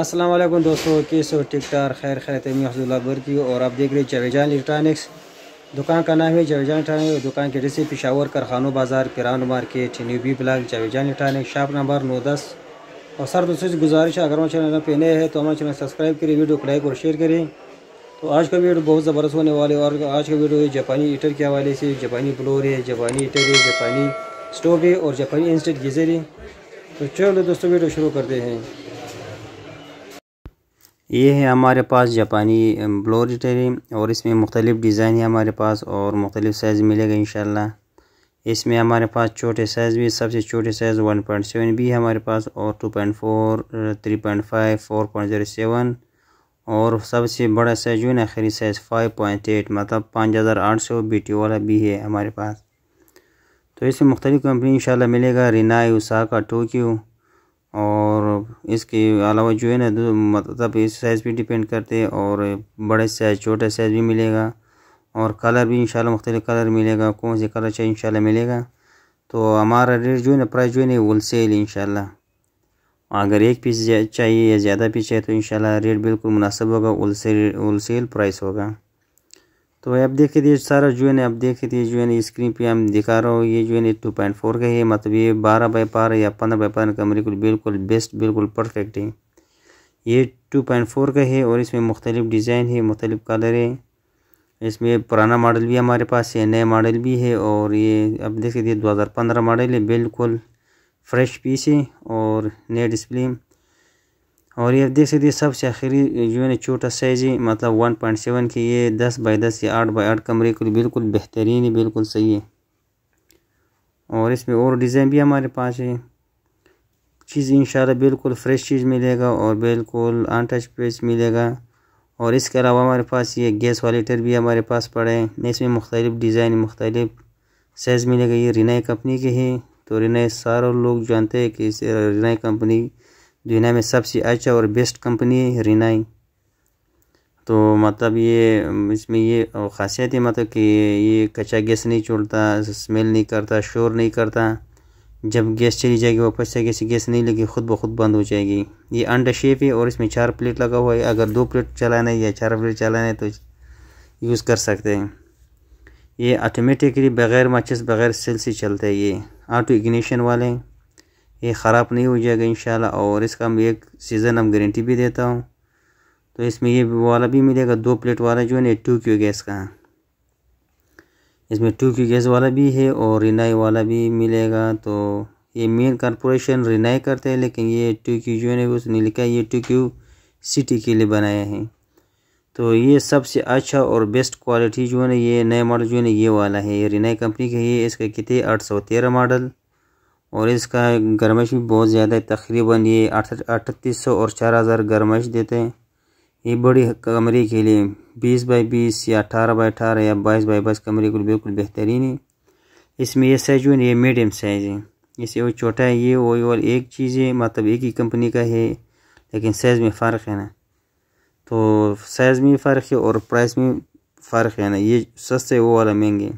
असलम दोस्तों कैसे हो ठीक ठाक खैर खैर तमी हजूल्लाबर की और आप देख रहे हैं जवेजान इलेक्ट्रॉनिक्स दुकान का नाम है जवेजान इलेक्ट्रॉनिक्स दुकान के एड्रेस पिशावर कारखानों बाज़ार किरान मार्केट न्यू बी ब्लॉक जवेजान इलेक्ट्रॉनिक्स शॉप नंबर नौ दस और सर दोस्तों से गुजारिश है अगर हमारे चैनल पर नए हैं तो हमारे चैनल सब्सक्राइब करें वीडियो को लाइक और शेयर करें तो आज का वीडियो बहुत ज़बरदस्त होने वाले और आज का वीडियो है जापानी हीटर के हवाले से जापानी ब्लोर है जापानी हीटर है जापानी स्टोव है और जापानी इंस्टेंट गीज़र है तो चलो दोस्तों वीडियो शुरू करते हैं ये है हमारे पास जापानी ब्लोरिटरी और इसमें मुख्तलिफ़ डिज़ाइन है हमारे पास और मुख्तलिफ़ साइज़ मिलेगा इन इसमें हमारे पास छोटे साइज़ भी सबसे छोटे साइज़ वन पॉइंट सेवन भी है हमारे पास और two point four three point five four point zero seven और सबसे बड़ा साइज़ जो है आखिरी साइज़ फाइव पॉइंट एट मतलब पाँच हज़ार आठ सौ बी टी वाला भी है हमारे पास तो इसमें मुख्तलिफ़ कंपनी इन मिलेगा रिनाई उसाका टोक्यो और इसके अलावा जो है ना तो मतलब इस साइज़ भी डिपेंड करते हैं और बड़े साइज़ छोटे साइज़ भी मिलेगा और कलर भी इंशाल्लाह मुख्तलिफ़ कलर मिलेगा कौन से कलर चाहिए इंशाल्लाह मिलेगा तो हमारा रेट जो है ना प्राइस जो है ना होल सेल इंशाल्लाह अगर एक पीस चाहिए या ज़्यादा पीस चाहिए तो इंशाल्लाह रेट बिल्कुल मुनासब होगा wholesale wholesale price होगा तो आप देख रही सारा जो है ना आप देख रही जो है ना स्क्रीन पे हम दिखा रहा हूँ ये जो है ना टू पॉइंट फोर का है मतलब ये बारह बाई बारह या पंद्रह बाई पंद्रह का बिल्कुल बिल्कुल बेस्ट बिल्कुल परफेक्ट है ये टू पॉइंट फोर का है और इसमें मुख्तलिफ डिज़ाइन है मुख्तलिफ कलर है इसमें पुराना मॉडल भी हमारे पास है नया मॉडल भी है और ये अब देख सकते दो हज़ार पंद्रह मॉडल है बिल्कुल फ्रेश पीस है और नए डिस्प्ले और ये देख सकते सबसे आखिरी जो है ना छोटा साइज ही मतलब वन पॉइंट सेवन की ये दस बाय दस या आठ बाई आठ कमरे को तो बिल्कुल बेहतरीन ही बिल्कुल सही है और इसमें और डिज़ाइन भी हमारे पास है चीज़ इन बिल्कुल फ्रेश चीज़ मिलेगा और बिल्कुल अनटच पेज मिलेगा और इसके अलावा हमारे पास ये गैस वालीटर भी हमारे पास पड़े हैं इसमें मुख्तलिफ डिज़ाइन मुख्तलिफ साइज़ मिलेगा ये रिनाई कंपनी के हैं तो रिनाई सारे लोग जानते हैं कि इस रिनाई कंपनी दुनिया में सबसे अच्छा और बेस्ट कंपनी है रिनाई तो मतलब ये इसमें ये खासियत है मतलब कि ये कच्चा गैस नहीं छोड़ता स्मेल नहीं करता शोर नहीं करता जब गैस चली जाएगी वापस से गैस गैस नहीं लगी खुद ब खुद बंद हो जाएगी ये अंडा शेप है और इसमें चार प्लेट लगा हुआ है अगर दो प्लेट चलाना है या चार प्लेट चलाना है तो यूज़ कर सकते हैं ये ऑटोमेटिकली बग़ैर माचिस बग़ैर सेल से चलता है ये ऑटो इग्निशन वाले हैं ये ख़राब नहीं हो जाएगा इन और इसका मैं एक सीज़न हम गारंटी भी देता हूँ तो इसमें ये वाला भी मिलेगा दो प्लेट वाला जो है ना टू क्यू गैस का इसमें टू क्यू गैस वाला भी है और रिनाई वाला भी मिलेगा तो ये मेन कॉरपोरेशन रिनाई करते हैं लेकिन ये टू क्यू जो है उसने लिखा ये टू क्यू सिटी के लिए बनाया है तो ये सबसे अच्छा और बेस्ट क्वालिटी जो है ना ये नया मॉडल जो है ना ये वाला है ये रिनाई कंपनी का ये इसका कितने आठ सौ तेरह मॉडल और इसका गर्मश भी बहुत ज़्यादा है तकरीबन ये अठतीस सौ और चार हज़ार गर्मश देते हैं ये बड़ी कमरे के लिए बीस बाई बीस या अठारह बाई अठारह या बाईस बाई बाईस कमरे को बिल्कुल बेहतरीन है इसमें यह ये है ये मीडियम साइज़ है इससे वो छोटा है ये वो और एक चीज़ है मतलब एक ही कंपनी का है लेकिन साइज़ में फ़र्क है ना तो साइज़ में फ़र्क है और प्राइस में फ़र्क है ना ये सस्ते वो वाला महंगे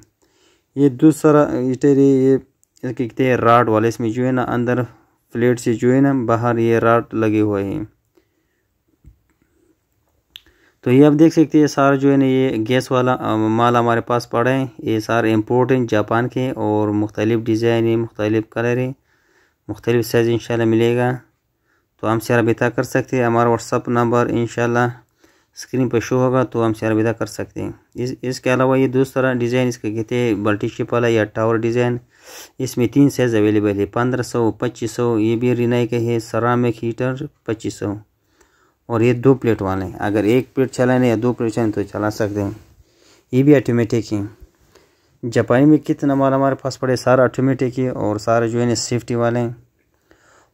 ये दूसरा इटेरी ये इसके कहते हैं राड वाले इसमें जो है ना अंदर प्लेट से जो है ना बाहर ये राड लगे हुए हैं तो ये आप देख सकते हैं सारा जो है ना ये गैस वाला माल हमारे पास पड़े हैं ये सारे इम्पोर्ट हैं जापान के और मुख्तलिफ डिज़ाइन है मुख्तलिफ कलर है मुख्तलिफ साइज़ इन मिलेगा तो हम से बिता कर सकते हैं हमारा व्हाट्सअप नंबर इन स्क्रीन पर शो होगा तो हम अलविदा कर सकते हैं इस इसके अलावा ये दूसरा डिज़ाइन इसका कहते हैं बल्टी शिप वाला या टावर डिज़ाइन इसमें तीन साइज़ अवेलेबल है पंद्रह सौ पच्चीस सौ ये भी रिनाई के है सरामिक हीटर पच्चीस सौ और ये दो प्लेट वाले हैं अगर एक प्लेट चलाने या दो प्लेट चलाने तो चला सकते हैं ये भी ऑटोमेटिक है जापानी में कितना माल हमारे पास पड़े सारा ऑटोमेटिक है और सारे जो है ना सेफ्टी वाले हैं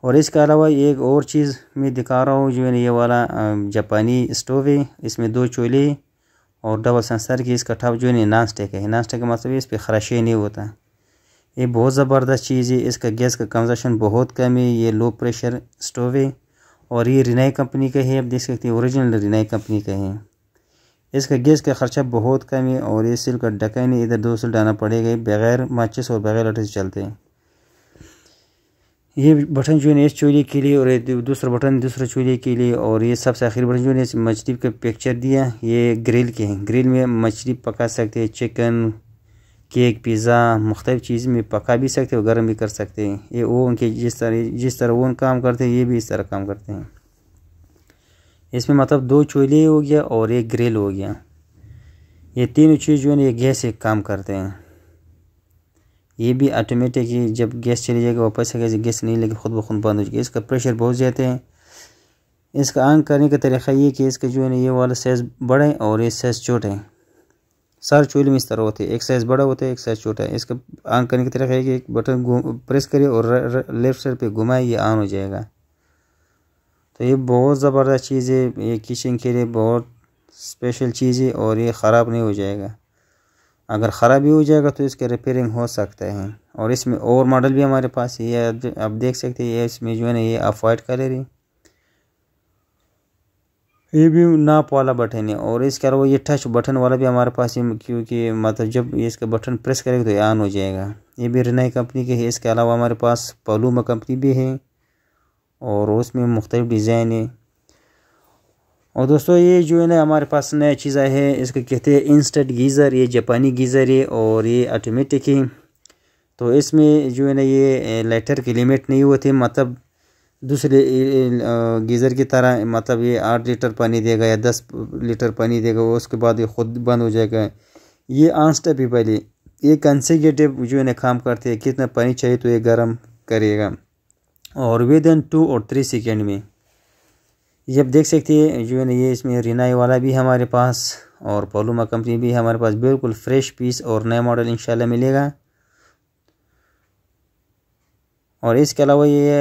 और इसके अलावा एक और चीज़ मैं दिखा रहा हूँ जो है ये वाला जापानी स्टोव है इसमें दो चूल्हे और डबल सेंसर की इसका ठप जो है नॉन स्टिक है नॉन स्टिक का मतलब इस पर खराशे नहीं होता ये बहुत ज़बरदस्त चीज़ है इसका गैस का कंजशन बहुत कम है ये लो प्रेशर स्टोव है और ये रिनाई कंपनी का है आप देख सकते हैं ओरिजिनल रिनाई कंपनी का है इसका गैस का ख़र्चा बहुत कम है और ये सिल का नहीं इधर दो सिल डालना पड़ेगा बगैर माचिस और बगैर लटे चलते हैं ये बटन जो है इस चूल्हे के लिए और दूसरा बटन दूसरे चूल्हे के लिए और ये सबसे आखिर बटन जो है इस मछली का पिक्चर दिया ये ग्रिल के हैं ग्रिल में मछली पका सकते हैं चिकन केक पिज़्ज़ा मुख्तु चीज़ में पका भी सकते हैं और गर्म भी कर सकते हैं ये ओवन के जिस तरह जिस तरह ओवन काम करते हैं ये भी इस तरह काम करते हैं इसमें मतलब दो चूल्हे हो गया और एक ग्रिल हो गया ये तीनों चीज़ जो है ये गैस से काम करते हैं ये भी आटोमेटिक जब गैस चली जाएगी वापस आ गया गैस नहीं लेकिन खुद ब खुद बंद हो जाएगी इसका प्रेशर बहुत ज़्यादा है इसका आंग करने का तरीका ये कि इसका जो है ना ये वाला साइज़ बढ़ें और ये साइज़ छोटें सारे चूल्हे में इस तरह होते हैं एक साइज़ बड़ा होता है एक साइज़ छोटा है इसका आंग करने का तरीका ये कि एक बटन प्रेस करिए और लेफ्ट साइड पर घुमाए ये आन हो जाएगा तो ये बहुत ज़बरदस्त चीज़ है ये किचन के लिए बहुत स्पेशल चीज़ है और ये ख़राब नहीं हो जाएगा अगर ख़राब भी हो जाएगा तो इसके रिपेयरिंग हो सकता है और इसमें और मॉडल भी हमारे पास ये आप देख सकते हैं ये इसमें जो है ना ये अवॉइड कलर है ये भी नाप वाला बटन है और इसके अलावा ये टच बटन वाला भी हमारे पास है क्योंकि मतलब जब इसका बटन प्रेस करेंगे तो ये ऑन हो जाएगा ये भी रिनाई कंपनी के है इसके अलावा हमारे पास पलूमा कंपनी भी है और उसमें मुख्तलिफ डिज़ाइन है और दोस्तों ये जो है ना हमारे पास नया चीज़ आया है इसको कहते हैं इंस्टेंट गीज़र ये जापानी गीज़र है और ये ऑटोमेटिक है तो इसमें जो है ना ये लाइटर की लिमिट नहीं होती मतलब दूसरे गीज़र की तरह मतलब ये आठ लीटर पानी देगा या दस लीटर पानी देगा उसके बाद ये खुद बंद हो जाएगा ये आंसटा भी पहले ये कंसिगेटिव जो है ना काम करते हैं कितना पानी चाहिए तो ये गर्म करेगा और विद इन टू और थ्री सेकेंड में ये आप देख सकती है जो है ना ये इसमें रिनाई वाला भी हमारे पास और पोलूमा कंपनी भी हमारे पास बिल्कुल फ्रेश पीस और नया मॉडल इंशाल्लाह मिलेगा और इसके अलावा ये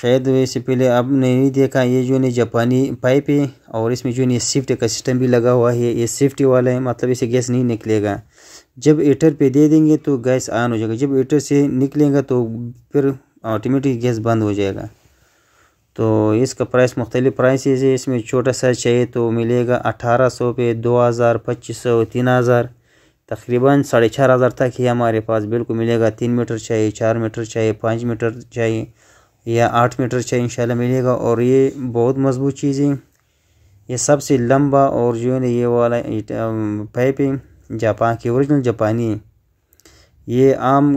शायद इससे पहले अब नहीं देखा ये जो है जापानी पाइप है और इसमें जो है शिफ्ट का सिस्टम भी लगा हुआ है ये शिफ्ट वाला है मतलब इसे गैस नहीं निकलेगा जब एटर पे दे देंगे तो गैस ऑन हो जाएगा जब एटर से निकलेगा तो फिर ऑटोमेटिक गैस बंद हो जाएगा तो इसका प्राइस मुख्तलि प्राइस है इसमें छोटा साइज़ चाहिए तो मिलेगा अठारह सौ पे दो हज़ार पच्चीस सौ तीन हज़ार तकरीबन साढ़े चार हज़ार तक ही हमारे पास बिल्कुल मिलेगा तीन मीटर चाहिए चार मीटर चाहिए पाँच मीटर चाहिए या आठ मीटर चाहिए इन मिलेगा और ये बहुत मजबूत चीज़ है ये सबसे लंबा और जो है ना ये वाला पैप है जापान की औरिजिनल जापानी है ये आम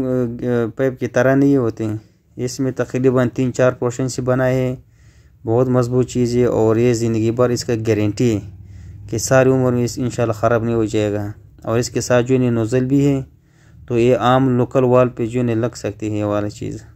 पाइप की तरह नहीं होते हैं इसमें तकरीबन तीन चार पोर्शन से बना है बहुत मजबूत चीज़ है और ये ज़िंदगी भर इसका गारंटी है कि सारी उम्र में इस इन ख़राब नहीं हो जाएगा और इसके साथ जो है नोज़ल भी है तो ये आम लोकल वाल पे जो है लग सकती है ये वाली चीज़